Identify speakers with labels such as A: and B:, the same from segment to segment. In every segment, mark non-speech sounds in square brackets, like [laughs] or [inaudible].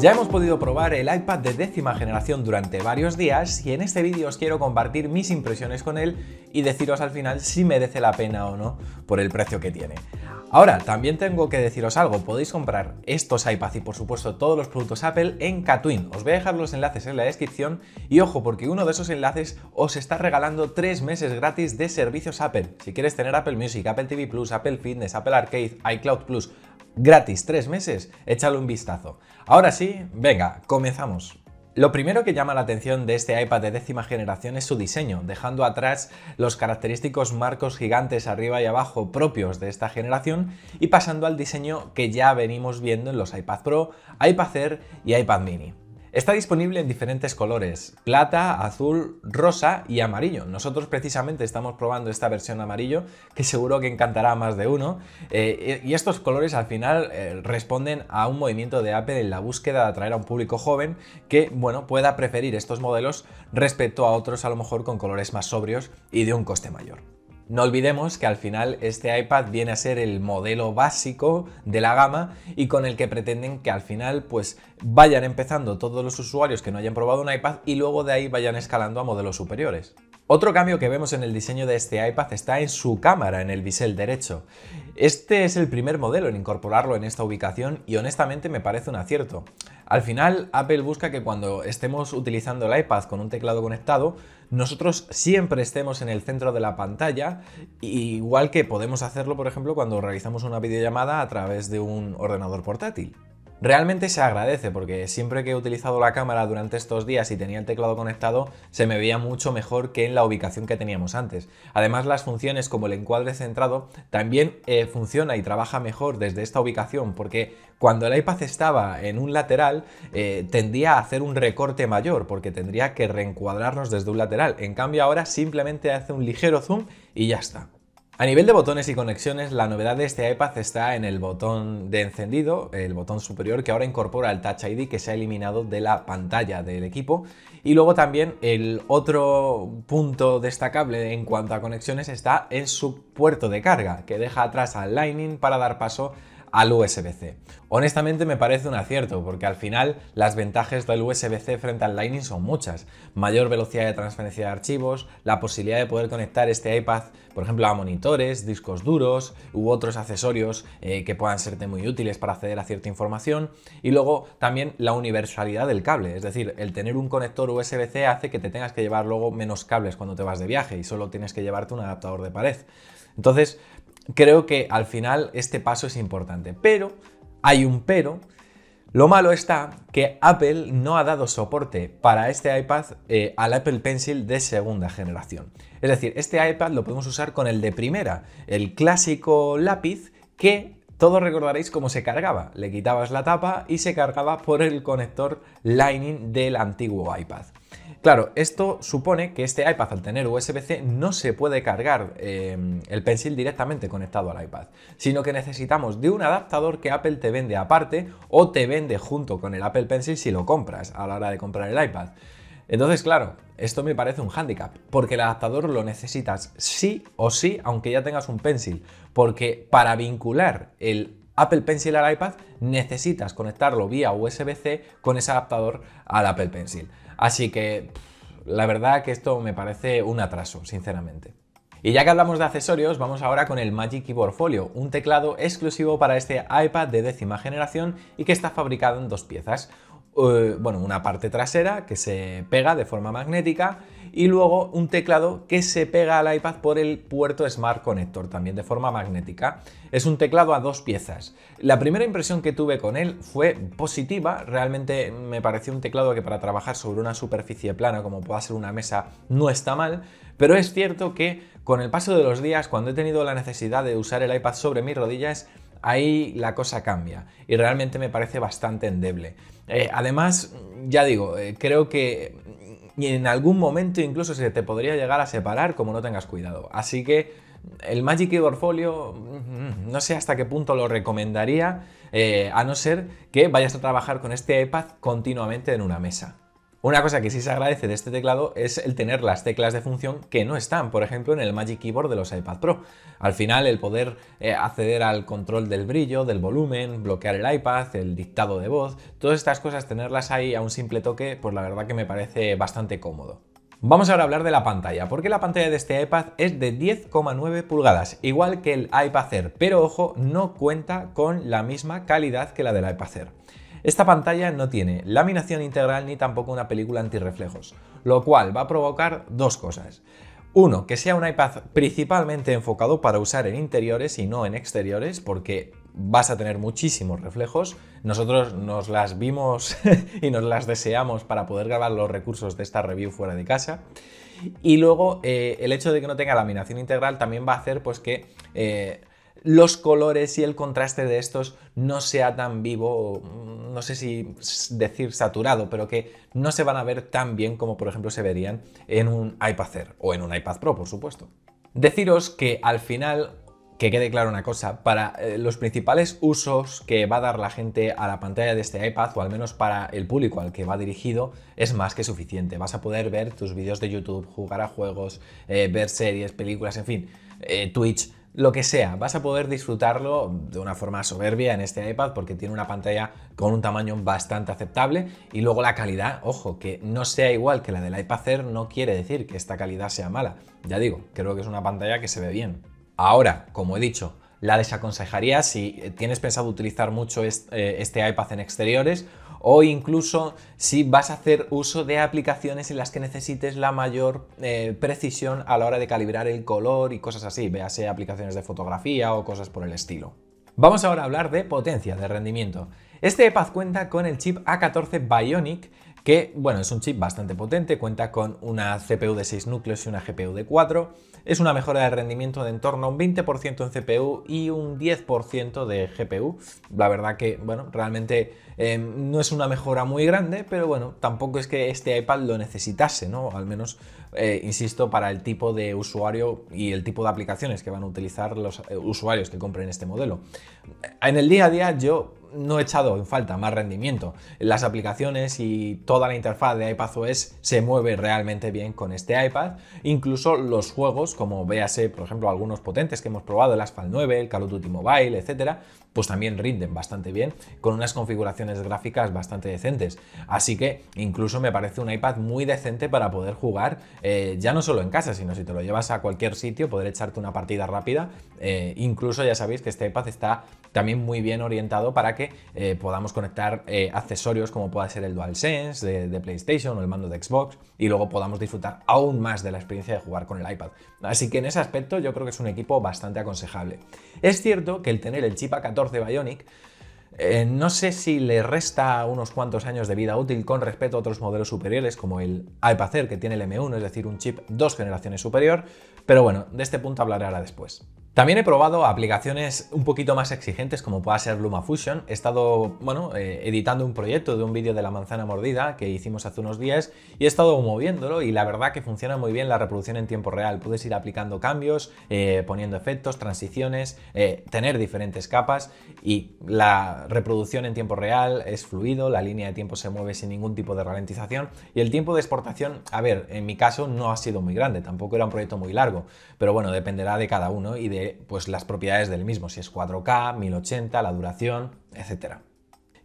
A: Ya hemos podido probar el iPad de décima generación durante varios días y en este vídeo os quiero compartir mis impresiones con él y deciros al final si merece la pena o no por el precio que tiene. Ahora, también tengo que deciros algo, podéis comprar estos iPads y por supuesto todos los productos Apple en Katwin, Os voy a dejar los enlaces en la descripción y ojo porque uno de esos enlaces os está regalando tres meses gratis de servicios Apple. Si quieres tener Apple Music, Apple TV Plus, Apple Fitness, Apple Arcade, iCloud Plus, gratis tres meses, échale un vistazo. Ahora sí, venga, comenzamos. Lo primero que llama la atención de este iPad de décima generación es su diseño, dejando atrás los característicos marcos gigantes arriba y abajo propios de esta generación y pasando al diseño que ya venimos viendo en los iPad Pro, iPad Air y iPad Mini. Está disponible en diferentes colores, plata, azul, rosa y amarillo. Nosotros precisamente estamos probando esta versión amarillo, que seguro que encantará a más de uno. Eh, y estos colores al final eh, responden a un movimiento de Apple en la búsqueda de atraer a un público joven que, bueno, pueda preferir estos modelos respecto a otros a lo mejor con colores más sobrios y de un coste mayor. No olvidemos que al final este iPad viene a ser el modelo básico de la gama y con el que pretenden que al final pues vayan empezando todos los usuarios que no hayan probado un iPad y luego de ahí vayan escalando a modelos superiores. Otro cambio que vemos en el diseño de este iPad está en su cámara, en el bisel derecho. Este es el primer modelo en incorporarlo en esta ubicación y honestamente me parece un acierto. Al final, Apple busca que cuando estemos utilizando el iPad con un teclado conectado, nosotros siempre estemos en el centro de la pantalla, igual que podemos hacerlo, por ejemplo, cuando realizamos una videollamada a través de un ordenador portátil. Realmente se agradece porque siempre que he utilizado la cámara durante estos días y tenía el teclado conectado se me veía mucho mejor que en la ubicación que teníamos antes. Además las funciones como el encuadre centrado también eh, funciona y trabaja mejor desde esta ubicación porque cuando el iPad estaba en un lateral eh, tendía a hacer un recorte mayor porque tendría que reencuadrarnos desde un lateral. En cambio ahora simplemente hace un ligero zoom y ya está. A nivel de botones y conexiones, la novedad de este iPad está en el botón de encendido, el botón superior que ahora incorpora el Touch ID que se ha eliminado de la pantalla del equipo. Y luego también el otro punto destacable en cuanto a conexiones está en su puerto de carga, que deja atrás al Lightning para dar paso a al USB-C. Honestamente me parece un acierto, porque al final las ventajas del USB-C frente al Lightning son muchas. Mayor velocidad de transferencia de archivos, la posibilidad de poder conectar este iPad, por ejemplo, a monitores, discos duros u otros accesorios eh, que puedan serte muy útiles para acceder a cierta información. Y luego también la universalidad del cable, es decir, el tener un conector USB-C hace que te tengas que llevar luego menos cables cuando te vas de viaje y solo tienes que llevarte un adaptador de pared. Entonces, creo que al final este paso es importante. Pero, hay un pero, lo malo está que Apple no ha dado soporte para este iPad eh, al Apple Pencil de segunda generación. Es decir, este iPad lo podemos usar con el de primera, el clásico lápiz que todos recordaréis cómo se cargaba. Le quitabas la tapa y se cargaba por el conector Lightning del antiguo iPad. Claro, esto supone que este iPad al tener USB-C no se puede cargar em, el Pencil directamente conectado al iPad, sino que necesitamos de un adaptador que Apple te vende aparte o te vende junto con el Apple Pencil si lo compras a la hora de comprar el iPad. Entonces, claro, esto me parece un hándicap, porque el adaptador lo necesitas sí o sí, aunque ya tengas un pencil, porque para vincular el Apple Pencil al iPad, necesitas conectarlo vía USB-C con ese adaptador al Apple Pencil. Así que la verdad que esto me parece un atraso, sinceramente. Y ya que hablamos de accesorios, vamos ahora con el Magic Keyboard Folio, un teclado exclusivo para este iPad de décima generación y que está fabricado en dos piezas bueno, una parte trasera que se pega de forma magnética y luego un teclado que se pega al iPad por el puerto Smart Connector, también de forma magnética. Es un teclado a dos piezas. La primera impresión que tuve con él fue positiva, realmente me pareció un teclado que para trabajar sobre una superficie plana como pueda ser una mesa no está mal, pero es cierto que con el paso de los días, cuando he tenido la necesidad de usar el iPad sobre mis rodillas, ahí la cosa cambia y realmente me parece bastante endeble. Eh, además, ya digo, eh, creo que mm, en algún momento incluso se te podría llegar a separar como no tengas cuidado. Así que el Magic Keyboard Folio, mm, mm, no sé hasta qué punto lo recomendaría, eh, a no ser que vayas a trabajar con este iPad continuamente en una mesa. Una cosa que sí se agradece de este teclado es el tener las teclas de función que no están, por ejemplo, en el Magic Keyboard de los iPad Pro. Al final, el poder eh, acceder al control del brillo, del volumen, bloquear el iPad, el dictado de voz, todas estas cosas, tenerlas ahí a un simple toque, pues la verdad que me parece bastante cómodo. Vamos ahora a hablar de la pantalla, porque la pantalla de este iPad es de 10,9 pulgadas, igual que el iPad Air, pero ojo, no cuenta con la misma calidad que la del iPad Air. Esta pantalla no tiene laminación integral ni tampoco una película antirreflejos, lo cual va a provocar dos cosas. Uno, que sea un iPad principalmente enfocado para usar en interiores y no en exteriores, porque vas a tener muchísimos reflejos. Nosotros nos las vimos [laughs] y nos las deseamos para poder grabar los recursos de esta review fuera de casa. Y luego eh, el hecho de que no tenga laminación integral también va a hacer pues que eh, los colores y el contraste de estos no sea tan vivo, no sé si decir saturado, pero que no se van a ver tan bien como por ejemplo se verían en un iPad Air o en un iPad Pro, por supuesto. Deciros que al final que quede claro una cosa, para eh, los principales usos que va a dar la gente a la pantalla de este iPad, o al menos para el público al que va dirigido, es más que suficiente. Vas a poder ver tus vídeos de YouTube, jugar a juegos, eh, ver series, películas, en fin, eh, Twitch lo que sea, vas a poder disfrutarlo de una forma soberbia en este iPad porque tiene una pantalla con un tamaño bastante aceptable y luego la calidad, ojo, que no sea igual que la del iPad Air no quiere decir que esta calidad sea mala. Ya digo, creo que es una pantalla que se ve bien. Ahora, como he dicho, la desaconsejaría si tienes pensado utilizar mucho eh, este iPad en exteriores o incluso si vas a hacer uso de aplicaciones en las que necesites la mayor eh, precisión a la hora de calibrar el color y cosas así, véase aplicaciones de fotografía o cosas por el estilo. Vamos ahora a hablar de potencia, de rendimiento. Este iPad cuenta con el chip A14 Bionic, que bueno, es un chip bastante potente, cuenta con una CPU de 6 núcleos y una GPU de 4, es una mejora de rendimiento de en torno a un 20% en CPU y un 10% de GPU. La verdad que, bueno, realmente eh, no es una mejora muy grande, pero bueno, tampoco es que este iPad lo necesitase, ¿no? Al menos, eh, insisto, para el tipo de usuario y el tipo de aplicaciones que van a utilizar los eh, usuarios que compren este modelo. En el día a día yo no he echado en falta más rendimiento. Las aplicaciones y toda la interfaz de iPadOS se mueve realmente bien con este iPad. Incluso los juegos, como véase, por ejemplo, algunos potentes que hemos probado, el Asphalt 9, el Call of Duty Mobile, etcétera, pues también rinden bastante bien con unas configuraciones gráficas bastante decentes. Así que incluso me parece un iPad muy decente para poder jugar eh, ya no solo en casa, sino si te lo llevas a cualquier sitio, poder echarte una partida rápida. Eh, incluso ya sabéis que este iPad está también muy bien orientado para que eh, podamos conectar eh, accesorios como pueda ser el DualSense de, de, PlayStation o el mando de Xbox y luego podamos disfrutar aún más de la experiencia de jugar con el iPad. Así que en ese aspecto yo creo que es un equipo bastante aconsejable. Es cierto que el tener el chip A14 Bionic eh, no sé si le resta unos cuantos años de vida útil con respecto a otros modelos superiores como el iPad Air que tiene el M1, es decir, un chip dos generaciones superior, pero bueno, de este punto hablaré ahora después. También he probado aplicaciones un poquito más exigentes como pueda ser LumaFusion. He estado, bueno, eh, editando un proyecto de un vídeo de la manzana mordida que hicimos hace unos días y he estado moviéndolo y la verdad que funciona muy bien la reproducción en tiempo real. Puedes ir aplicando cambios, eh, poniendo efectos, transiciones, eh, tener diferentes capas y la reproducción en tiempo real es fluido, la línea de tiempo se mueve sin ningún tipo de ralentización y el tiempo de exportación, a ver, en mi caso no ha sido muy grande, tampoco era un proyecto muy largo, pero bueno, dependerá de cada uno y de pues las propiedades del mismo, si es 4K, 1080, la duración, etcétera.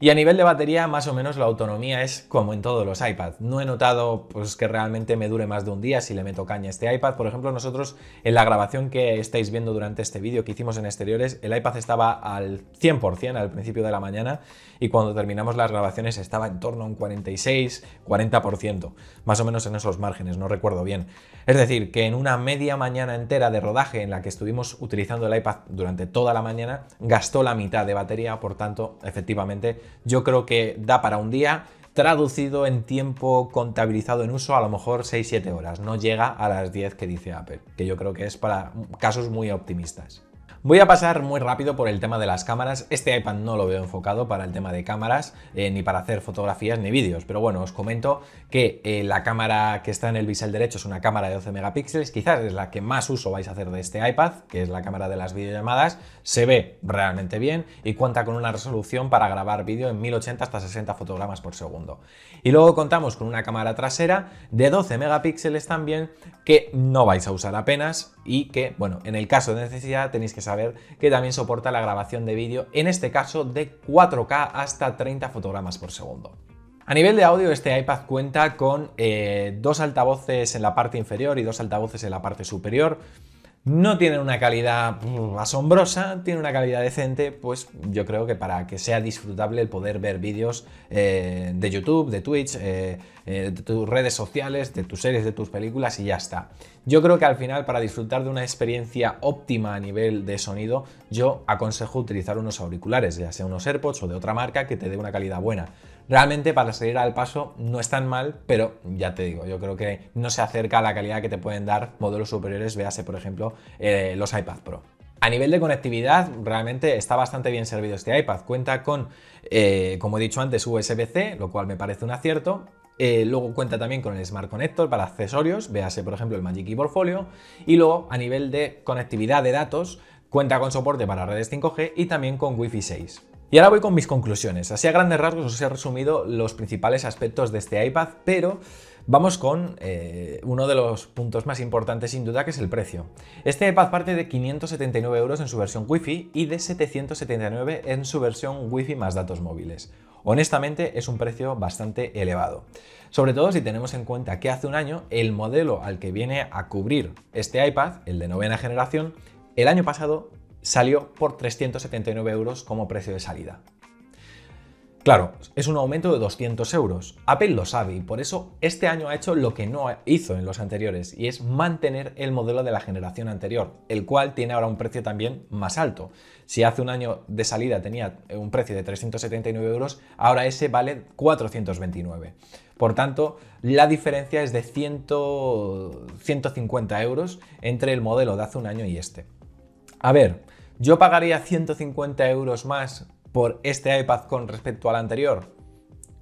A: Y a nivel de batería, más o menos la autonomía es como en todos los iPads. No he notado pues, que realmente me dure más de un día si le meto caña a este iPad. Por ejemplo, nosotros en la grabación que estáis viendo durante este vídeo que hicimos en exteriores, el iPad estaba al 100% al principio de la mañana y cuando terminamos las grabaciones estaba en torno a un 46, 40%, más o menos en esos márgenes, no recuerdo bien. Es decir, que en una media mañana entera de rodaje en la que estuvimos utilizando el iPad durante toda la mañana, gastó la mitad de batería, por tanto, efectivamente, yo creo que da para un día traducido en tiempo contabilizado en uso, a lo mejor 6-7 horas, no llega a las 10 que dice Apple, que yo creo que es para casos muy optimistas. Voy a pasar muy rápido por el tema de las cámaras. Este iPad no lo veo enfocado para el tema de cámaras, eh, ni para hacer fotografías ni vídeos. Pero bueno, os comento que eh, la cámara que está en el bisel derecho es una cámara de 12 megapíxeles. Quizás es la que más uso vais a hacer de este iPad, que es la cámara de las videollamadas. Se ve realmente bien y cuenta con una resolución para grabar vídeo en 1080 hasta 60 fotogramas por segundo. Y luego contamos con una cámara trasera de 12 megapíxeles también, que no vais a usar apenas y que, bueno, en el caso de necesidad tenéis que saber que también soporta la grabación de vídeo, en este caso de 4K hasta 30 fotogramas por segundo. A nivel de audio, este iPad cuenta con eh, dos altavoces en la parte inferior y dos altavoces en la parte superior no tienen una calidad mm, asombrosa, tiene una calidad decente, pues yo creo que para que sea disfrutable el poder ver vídeos eh, de YouTube, de Twitch, eh, eh, de tus redes sociales, de tus series, de tus películas y ya está. Yo creo que al final para disfrutar de una experiencia óptima a nivel de sonido, yo aconsejo utilizar unos auriculares, ya sea unos AirPods o de otra marca que te dé una calidad buena realmente para salir al paso no es tan mal, pero ya te digo, yo creo que no se acerca a la calidad que te pueden dar modelos superiores, véase por ejemplo eh, los iPad Pro. A nivel de conectividad, realmente está bastante bien servido este iPad. Cuenta con, eh, como he dicho antes, USB-C, lo cual me parece un acierto. Eh, luego cuenta también con el Smart Connector para accesorios, véase por ejemplo el Magic Keyboard Folio. Y luego, a nivel de conectividad de datos, cuenta con soporte para redes 5G y también con Wi-Fi 6. Y ahora voy con mis conclusiones. Así a grandes rasgos os he resumido los principales aspectos de este iPad, pero vamos con eh, uno de los puntos más importantes sin duda, que es el precio. Este iPad parte de 579 euros en su versión Wi-Fi y de 779 en su versión Wi-Fi más datos móviles. Honestamente es un precio bastante elevado, sobre todo si tenemos en cuenta que hace un año el modelo al que viene a cubrir este iPad, el de novena generación, el año pasado salió por 379 euros como precio de salida. Claro, es un aumento de 200 euros. Apple lo sabe y por eso este año ha hecho lo que no hizo en los anteriores y es mantener el modelo de la generación anterior, el cual tiene ahora un precio también más alto. Si hace un año de salida tenía un precio de 379 euros, ahora ese vale 429. Por tanto, la diferencia es de 150 euros entre el modelo de hace un año y este. A ver, ¿Yo pagaría 150 euros más por este iPad con respecto al anterior?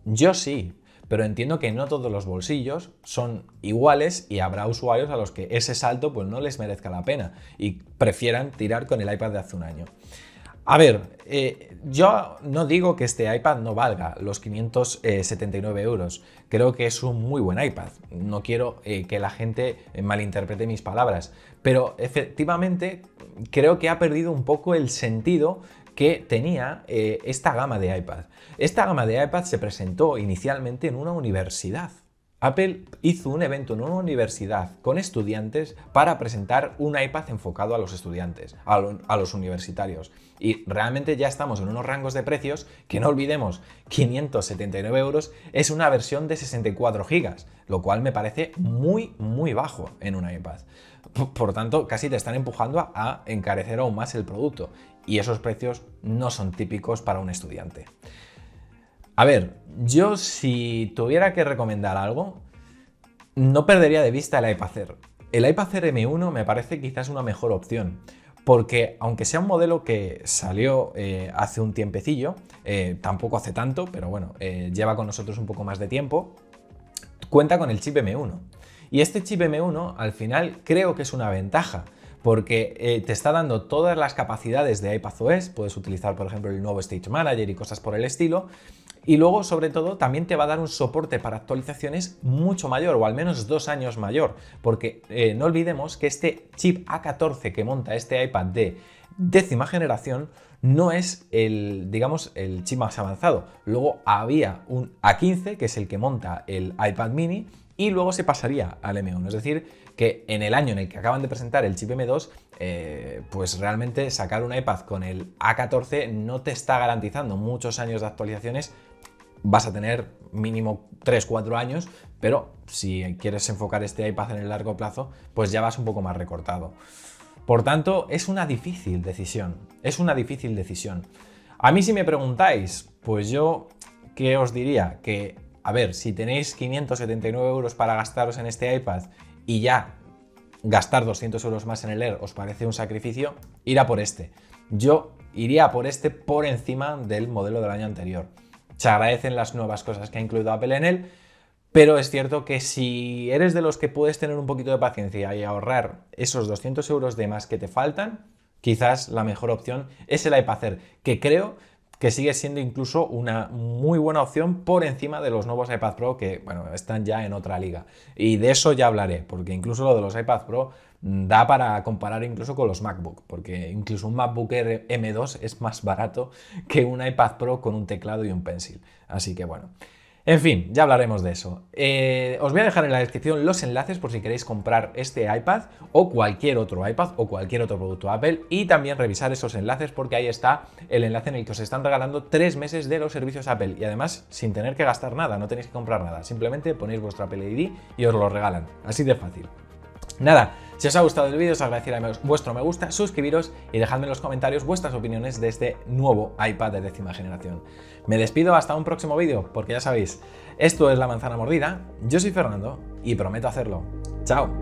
A: Yo sí, pero entiendo que no todos los bolsillos son iguales y habrá usuarios a los que ese salto pues, no les merezca la pena y prefieran tirar con el iPad de hace un año. A ver, eh, yo no digo que este iPad no valga los 579 euros. Creo que es un muy buen iPad. No quiero eh, que la gente eh, malinterprete mis palabras. Pero efectivamente creo que ha perdido un poco el sentido que tenía eh, esta gama de iPad. Esta gama de iPad se presentó inicialmente en una universidad. Apple hizo un evento en una universidad con estudiantes para presentar un iPad enfocado a los estudiantes, a, a, los universitarios. Y realmente ya estamos en unos rangos de precios que no olvidemos, 579 euros es una versión de 64 gigas, lo cual me parece muy, muy bajo en un iPad. Por tanto, casi te están empujando a encarecer aún más el producto. Y esos precios no son típicos para un estudiante. A ver, yo si tuviera que recomendar algo, no perdería de vista el iPad El iPad Air M1 me parece quizás una mejor opción, porque aunque sea un modelo que salió eh, hace un tiempecillo, eh, tampoco hace tanto, pero bueno, eh, lleva con nosotros un poco más de tiempo, cuenta con el chip M1. Y este chip M1 al final creo que es una ventaja porque eh, te está dando todas las capacidades de iPadOS, e puedes utilizar por ejemplo el nuevo Stage Manager y cosas por el estilo, y luego sobre todo también te va a dar un soporte para actualizaciones mucho mayor o al menos dos años mayor, porque eh, no olvidemos que este chip A14 que monta este iPad de décima generación no es el, digamos, el chip más avanzado. Luego había un A15, que es el que monta el iPad mini, y luego se pasaría al M1. Es decir, que en el año en el que acaban de presentar el chip M2, eh, pues realmente sacar un iPad con el A14 no te está garantizando muchos años de actualizaciones. Vas a tener mínimo 3-4 años, pero si quieres enfocar este iPad en el largo plazo, pues ya vas un poco más recortado. Por tanto, es una difícil decisión, es una difícil decisión. A mí si me preguntáis, pues yo, ¿qué os diría? Que, a ver, si tenéis 579 euros para gastaros en este iPad y ya gastar 200 euros más en el Air os parece un sacrificio, irá por este. Yo iría por este por encima del modelo del año anterior. Se agradecen las nuevas cosas que ha incluido Apple en él pero es cierto que si eres de los que puedes tener un poquito de paciencia y ahorrar esos 200 euros de más que te faltan, quizás la mejor opción es el iPad Air, que creo que sigue siendo incluso una muy buena opción por encima de los nuevos iPad Pro que, bueno, están ya en otra liga. Y de eso ya hablaré, porque incluso lo de los iPad Pro mm, da para comparar incluso con los MacBook, porque incluso un MacBook Air M2 es más barato que un iPad Pro con un teclado y un pencil. Así que bueno. En fin, ya hablaremos de eso. Eh, os voy a dejar en la descripción los enlaces por si queréis comprar este iPad o cualquier otro iPad o cualquier otro producto Apple y también revisar esos enlaces porque ahí está el enlace en el que os están regalando tres meses de los servicios Apple y además sin tener que gastar nada, no tenéis que comprar nada, simplemente ponéis vuestra Apple ID y os lo regalan, así de fácil. Nada, si os ha gustado el vídeo, os agradeceré vuestro me gusta, suscribiros y dejadme en los comentarios vuestras opiniones de este nuevo iPad de décima generación. Me despido hasta un próximo vídeo, porque ya sabéis, esto es La Manzana Mordida, yo soy Fernando y prometo hacerlo. ¡Chao!